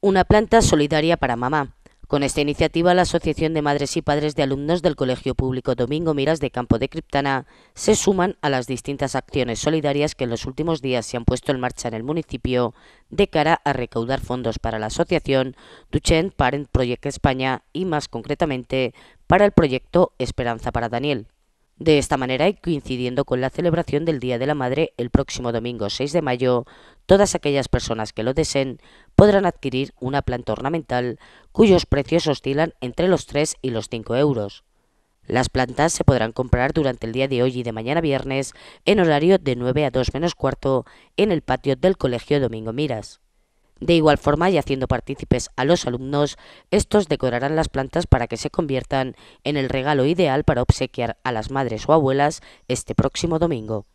Una planta solidaria para mamá. Con esta iniciativa, la Asociación de Madres y Padres de Alumnos del Colegio Público Domingo Miras de Campo de Criptana se suman a las distintas acciones solidarias que en los últimos días se han puesto en marcha en el municipio de cara a recaudar fondos para la asociación Duchenne Parent Project España y más concretamente para el proyecto Esperanza para Daniel. De esta manera y coincidiendo con la celebración del Día de la Madre el próximo domingo 6 de mayo, Todas aquellas personas que lo deseen podrán adquirir una planta ornamental cuyos precios oscilan entre los 3 y los 5 euros. Las plantas se podrán comprar durante el día de hoy y de mañana viernes en horario de 9 a 2 menos cuarto en el patio del Colegio Domingo Miras. De igual forma, y haciendo partícipes a los alumnos, estos decorarán las plantas para que se conviertan en el regalo ideal para obsequiar a las madres o abuelas este próximo domingo.